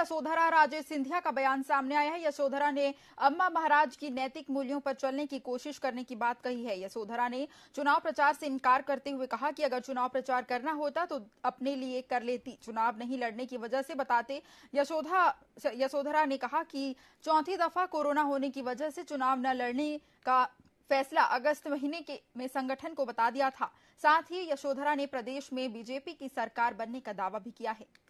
यशोधरा राजे सिंधिया का बयान सामने आया है यशोधरा ने अम्मा महाराज की नैतिक मूल्यों पर चलने की कोशिश करने की बात कही है यशोधरा ने चुनाव प्रचार से इनकार करते हुए कहा कि अगर चुनाव प्रचार करना होता तो अपने लिए कर लेती चुनाव नहीं लड़ने की वजह से बताते यशोधा यशोधरा ने कहा कि चौथी दफा कोरोना होने की वजह से चुनाव न लड़ने का फैसला अगस्त महीने के में संगठन को बता दिया था साथ ही यशोधरा ने प्रदेश में बीजेपी की सरकार बनने का दावा भी किया है